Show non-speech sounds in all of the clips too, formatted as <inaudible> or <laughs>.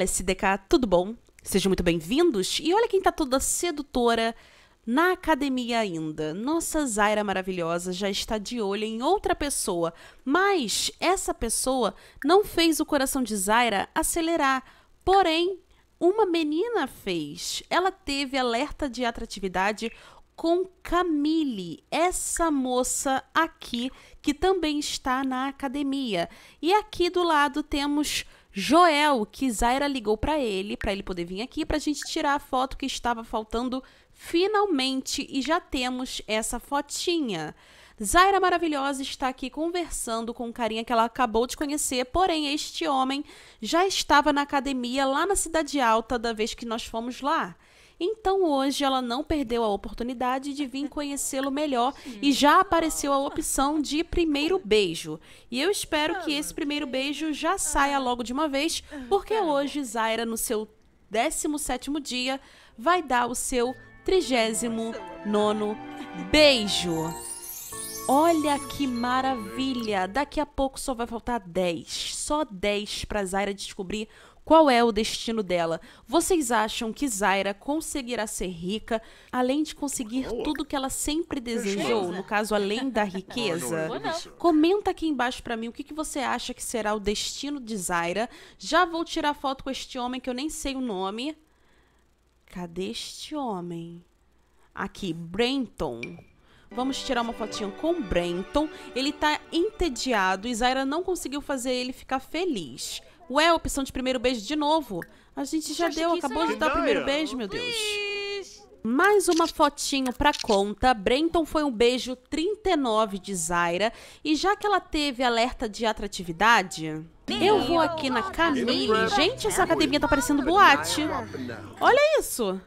Fala SDK, tudo bom? Sejam muito bem-vindos. E olha quem tá toda sedutora na academia ainda. Nossa Zaira maravilhosa já está de olho em outra pessoa, mas essa pessoa não fez o coração de Zaira acelerar. Porém, uma menina fez. Ela teve alerta de atratividade com Camille, essa moça aqui que também está na academia. E aqui do lado temos Joel, que Zaira ligou para ele, para ele poder vir aqui, para a gente tirar a foto que estava faltando finalmente e já temos essa fotinha. Zaira maravilhosa está aqui conversando com um carinha que ela acabou de conhecer, porém este homem já estava na academia lá na Cidade Alta da vez que nós fomos lá. Então hoje ela não perdeu a oportunidade de vir conhecê-lo melhor e já apareceu a opção de primeiro beijo. E eu espero que esse primeiro beijo já saia ah. logo de uma vez, porque hoje Zaira, no seu 17 dia, vai dar o seu 39 beijo. Olha que maravilha! Daqui a pouco só vai faltar 10. Só 10 para Zaira descobrir qual é o destino dela? Vocês acham que Zaira conseguirá ser rica, além de conseguir tudo que ela sempre desejou, no caso, além da é riqueza? Comenta aqui embaixo para mim o que, que você acha que será o destino de Zaira. Já vou tirar foto com este homem que eu nem sei o nome. Cadê este homem? Aqui, Brenton. Vamos tirar uma fotinha com Brenton. Ele tá entediado e Zaira não conseguiu fazer ele ficar feliz. Ué, opção de primeiro beijo de novo. A gente já deu, acabou é de dar o primeiro beijo, meu Deus. Mais uma fotinho pra conta. Brenton foi um beijo 39 de Zaira. E já que ela teve alerta de atratividade, eu vou aqui na Camille. Gente, essa é academia tá parecendo boate. É? Olha isso.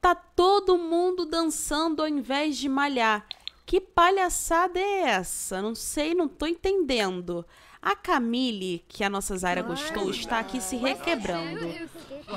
Tá todo mundo dançando ao invés de malhar. Que palhaçada é essa? Não sei, não tô entendendo. A Camille, que é a nossa Zaira gostou, está aqui se requebrando.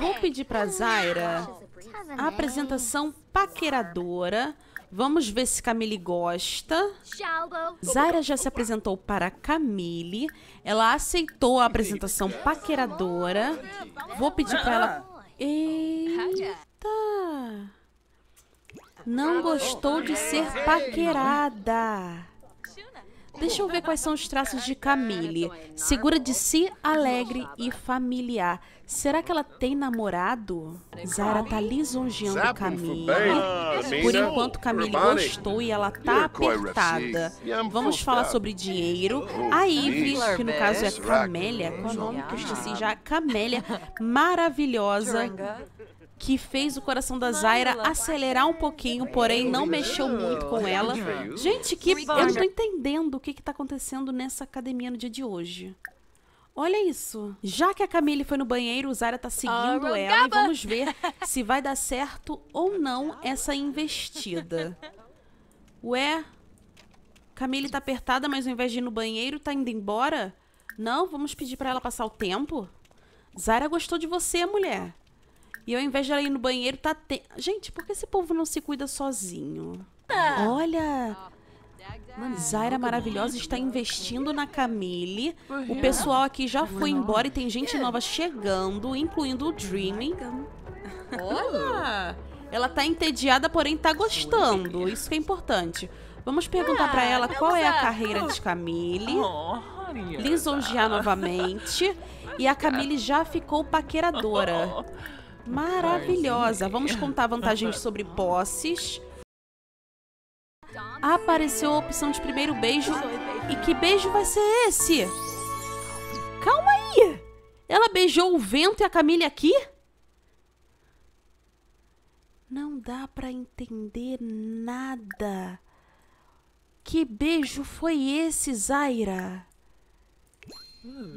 Vou pedir para é Zaira a apresentação paqueradora. Vamos ver se Camille gosta. Zaira já se apresentou para Camille. Ela aceitou a apresentação paqueradora. Vou pedir para ela... Eita! Não gostou de ser paquerada. Deixa eu ver quais são os traços de Camille. Segura de si, alegre e familiar. Será que ela tem namorado? Zara tá lisonjeando Camille. Por enquanto, Camille gostou e ela tá apertada. É Vamos falar sobre dinheiro. Uhum. A Ivy, que no caso é Camélia, qual é o nome que eu esqueci já? Camélia, maravilhosa que fez o coração da Zaira acelerar um pouquinho, porém não mexeu muito com ela. Gente, que eu não tô entendendo o que que tá acontecendo nessa academia no dia de hoje. Olha isso. Já que a Camille foi no banheiro, o Zara tá seguindo oh, ela e vamos ver se vai dar certo ou não essa investida. Ué? Camille tá apertada, mas ao invés de ir no banheiro, tá indo embora? Não, vamos pedir para ela passar o tempo? Zara gostou de você, mulher. E eu, ao invés de ela ir no banheiro, tá. Te... Gente, por que esse povo não se cuida sozinho? Ah. Olha. Ah, Mano, Zaira é é maravilhosa está investindo na Camille. O pessoal aqui já foi embora e tem gente é. nova chegando, incluindo o Dreaming. Olha! <laughs> Ela tá entediada, porém tá gostando. Isso que é importante. Vamos perguntar ah, para ela qual é a carreira de Camille. Oh, Lisonjear novamente. E a Camille já ficou paqueradora. <laughs> maravilhosa. Vamos contar vantagens <laughs> sobre posses. Apareceu a opção de primeiro beijo. E que beijo vai ser esse? Calma aí! Ela beijou o vento e a Camille aqui? Não dá para entender nada. Que beijo foi esse, Zaira?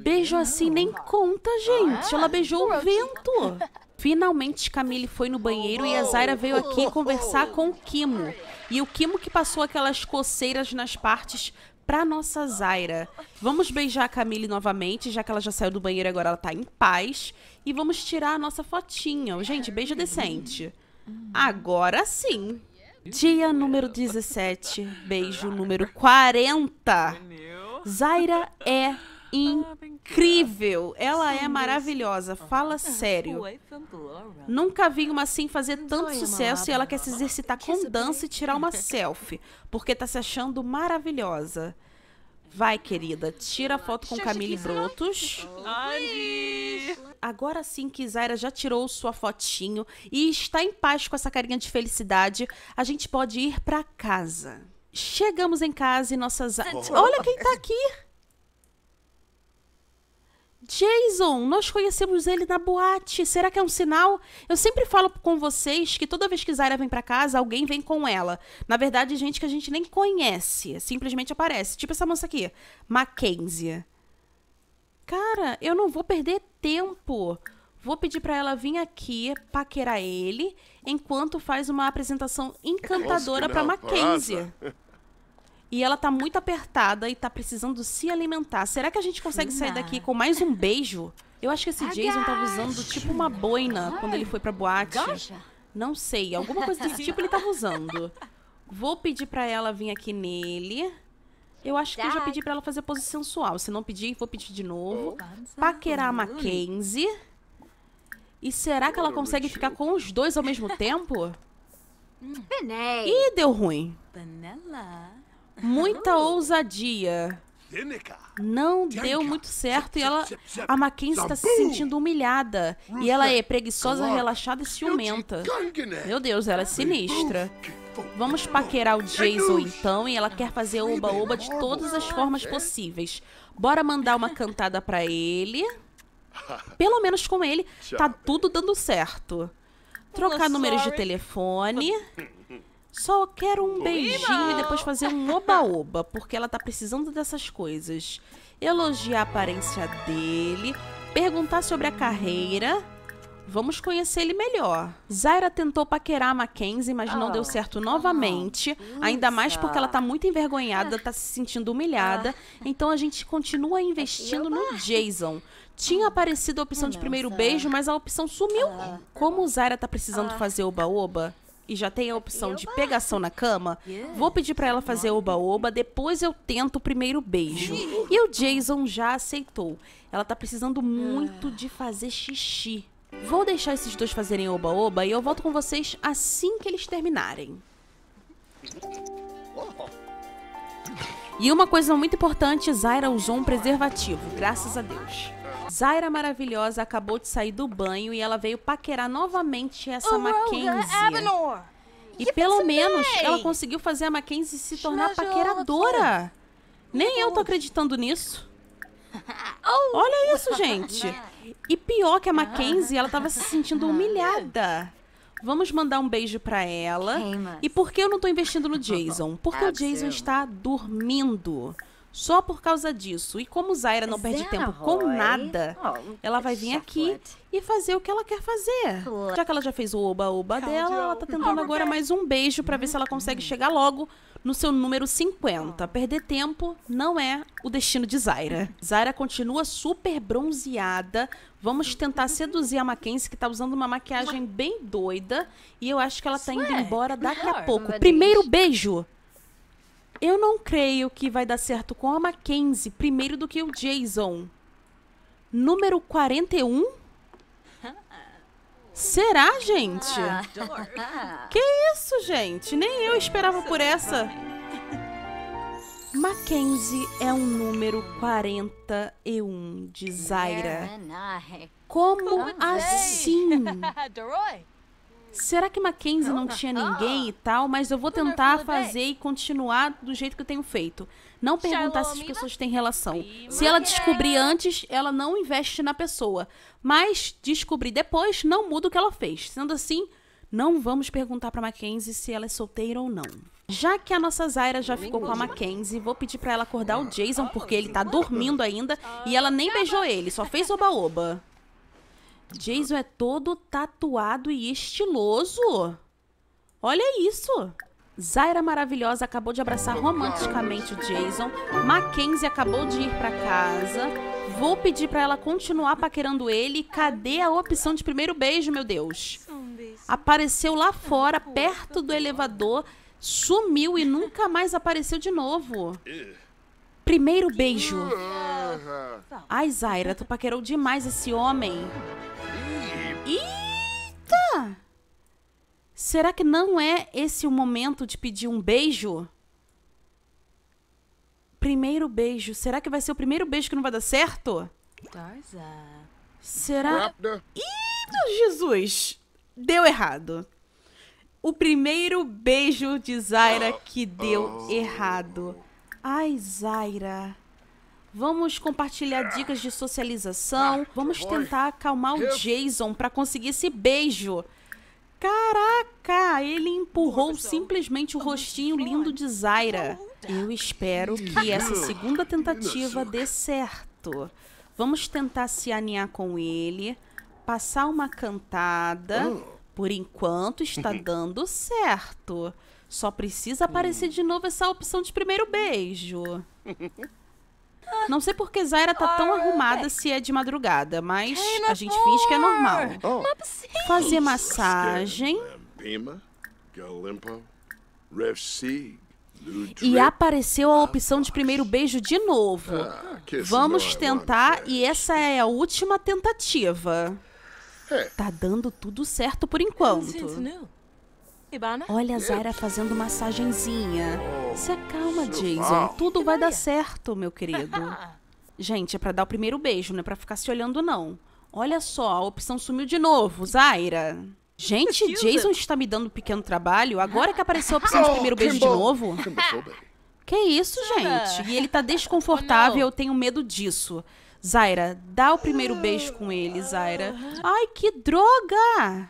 Beijo assim nem conta, gente. Ela beijou o vento. Finalmente Camille foi no banheiro e a Zaira veio aqui conversar com o Kimo. E o Kimo que passou aquelas coceiras nas partes pra nossa Zaira. Vamos beijar a Camille novamente, já que ela já saiu do banheiro agora ela tá em paz. E vamos tirar a nossa fotinha. Gente, beijo decente. Agora sim. Dia número 17, beijo número 40. Zaira é incrível. Ela é maravilhosa. Fala é sério. Nunca vi uma assim fazer tanto sucesso e ela quer se exercitar com é dança e tirar uma <laughs> selfie, porque tá se achando maravilhosa. Vai, querida, tira a foto com Camille é Brotos. Agora sim que Zaira já tirou sua fotinho e está em paz com essa carinha de felicidade, a gente pode ir para casa. Chegamos em casa e nossas. Olha quem tá aqui! Jason, nós conhecemos ele na boate. Será que é um sinal? Eu sempre falo com vocês que toda vez que Zaira vem para casa, alguém vem com ela. Na verdade, gente que a gente nem conhece, simplesmente aparece. Tipo essa moça aqui, Mackenzie. Cara, eu não vou perder tempo. Vou pedir para ela vir aqui paquerar ele enquanto faz uma apresentação encantadora para Mackenzie e ela tá muito apertada e tá precisando se alimentar. Será que a gente consegue sair daqui com mais um beijo? Eu acho que esse Jason tava tá usando tipo uma boina quando ele foi pra boate. Não sei, alguma coisa desse tipo ele tava usando. Vou pedir pra ela vir aqui nele. Eu acho que eu já pedi pra ela fazer pose sensual. Se não pedir, vou pedir de novo. Paquerar a hum. Mackenzie. E será que ela consegue ficar com os dois ao mesmo tempo? <laughs> Hum. Ih, deu ruim. Vanilla. Muita ousadia. Não deu muito certo e ela, a Mackenzie está se sentindo humilhada. E ela é preguiçosa, relaxada e ciumenta. Meu Deus, ela é sinistra. Vamos paquerar o Jason então e ela quer fazer oba-oba de todas as formas possíveis. Bora mandar uma cantada para ele. Pelo menos com ele, tá tudo dando certo. Trocar números de telefone. Só quero um beijinho e depois fazer um oba-oba, porque ela tá precisando dessas coisas. Elogiar a aparência dele, perguntar sobre a carreira. Vamos conhecer ele melhor. Zaira tentou paquerar a Mackenzie, mas não deu ah, certo novamente. Ah, Ainda mais porque ela tá muito envergonhada, ah. tá se sentindo humilhada. Então a gente continua é investindo no Jason. Tinha aparecido a opção de primeiro beijo, mas a opção sumiu. Como Zaira tá precisando fazer oba-oba, e já tem a opção de pegação na cama, vou pedir para ela fazer oba-oba, depois eu tento o primeiro beijo. E o Jason já aceitou. Ela tá precisando ah. muito de fazer xixi. Vou deixar esses dois fazerem oba-oba e eu volto com vocês assim que eles terminarem. E uma coisa muito importante, Zaira usou um preservativo, graças a Deus. Zaira maravilhosa acabou de sair do banho e ela veio paquerar novamente essa Mackenzie. E pelo menos ela conseguiu fazer a Mackenzie se tornar paqueradora. Nem eu tô acreditando nisso. <laughs> Oh! Olha isso, gente. E pior que a Mackenzie, ela tava se sentindo ah, humilhada. Vamos mandar um beijo para ela. E por que eu não tô investindo no Jason? Porque ah, o Jason está dormindo só por causa disso. E como Zaira não perde é tempo com nada, oh, ela vai vir aqui e fazer o que ela quer fazer. Já que ela já fez o oba-oba dela, ela tá tentando agora mais um beijo para ver se ela consegue chegar logo no seu número 50. Perder tempo não é o destino de Zaira. Zaira continua super bronzeada. Vamos tentar seduzir a Mackenzie, que tá usando uma maquiagem bem doida. E eu acho que ela tá indo é embora daqui a pouco. Primeiro beijo! Eu não creio que vai dar certo com a Mackenzie primeiro do que o Jason. Número 41? Será, gente? Ah, que isso, gente? Nem eu esperava por essa. Mackenzie é um número 41 de Zaira. É, é. Como assim? assim? <laughs> será que Mackenzie não tinha ninguém e tal, mas eu vou tentar fazer e continuar do jeito que eu tenho feito. Não perguntar se as pessoas têm relação. Se ela descobrir antes, ela não investe na pessoa. Mas descobrir depois não muda o que ela fez. Sendo assim, não vamos perguntar para Mackenzie se ela é solteira ou não. Já que a nossa Zaira já ficou com a Mackenzie, vou pedir para ela acordar o Jason porque ele tá dormindo ainda e ela nem beijou tá. ele, só fez oba-oba. Jason é todo tatuado e estiloso. Olha isso. Zaira maravilhosa acabou de abraçar romanticamente o Jason. Mackenzie acabou de ir para casa. Vou pedir para ela continuar paquerando ele. Cadê a opção de primeiro beijo, meu Deus? Apareceu lá fora, perto do elevador, sumiu e nunca mais apareceu de novo. Primeiro beijo. Ai, Zaira, tu paquerou demais esse homem. Eita! Será que não é esse o momento de pedir um beijo? Primeiro beijo. Será que vai ser o primeiro beijo que não vai dar certo? Tarzan. É. Será? Ih, meu Jesus! Deu errado. O primeiro beijo de Zaira que deu oh. errado. Ai, Zaira. Vamos compartilhar dicas de socialização. Ah, Vamos tentar acalmar o Jason para conseguir esse beijo. Caraca, ele empurrou simplesmente o tá rostinho lindo de Zaira. Então, tá. Eu espero que essa segunda tentativa dê certo. Vamos tentar se aninhar com ele, passar uma cantada. Ah. Por enquanto está uhum. dando certo. Só precisa aparecer hum. de novo essa opção de primeiro beijo. <laughs> Não sei por que Zaira tá tão arrumada se é de madrugada, mas é a gente finge que é normal. É oh. Fazer massagem. Eh, e apareceu a opção de primeiro beijo de novo. Ah, Vamos tentar e essa é a última tentativa. É. Tá dando tudo certo por enquanto. Olha a Zaira fazendo massagenzinha. Oh, se acalma, Jason. Tudo vai dar certo, meu querido. <laughs> Gente, é pra dar o primeiro beijo, não é pra ficar se olhando, não. Olha só, a opção sumiu de novo, Zaira. Gente, Jason está me dando um pequeno trabalho. Agora que apareceu a opção de oh, primeiro beijo de novo. <laughs> Que isso, ah. gente? E ele tá desconfortável, eu tenho medo disso. Zaira, dá o primeiro beijo com ele, Zaira. Ah. Ai, que droga!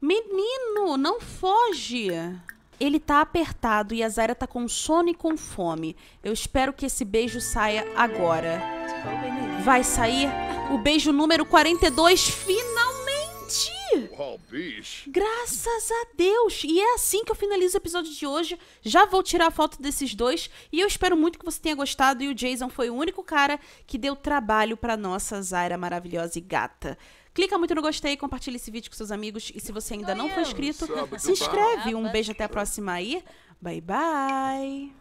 Menino, não foge! Ele tá apertado e a Zaira tá com sono e com fome. Eu espero que esse beijo saia agora. Vai sair o beijo número 42 finalmente! Graças a Deus! E é assim que eu finalizo o episódio de hoje. Já vou tirar a foto desses dois e eu espero muito que você tenha gostado e o Jason foi o único cara que deu trabalho para nossa Zaira maravilhosa e gata. Clica muito no gostei, compartilha esse vídeo com seus amigos. E se você ainda não for inscrito, se inscreve. Um beijo até a próxima aí. Bye, bye.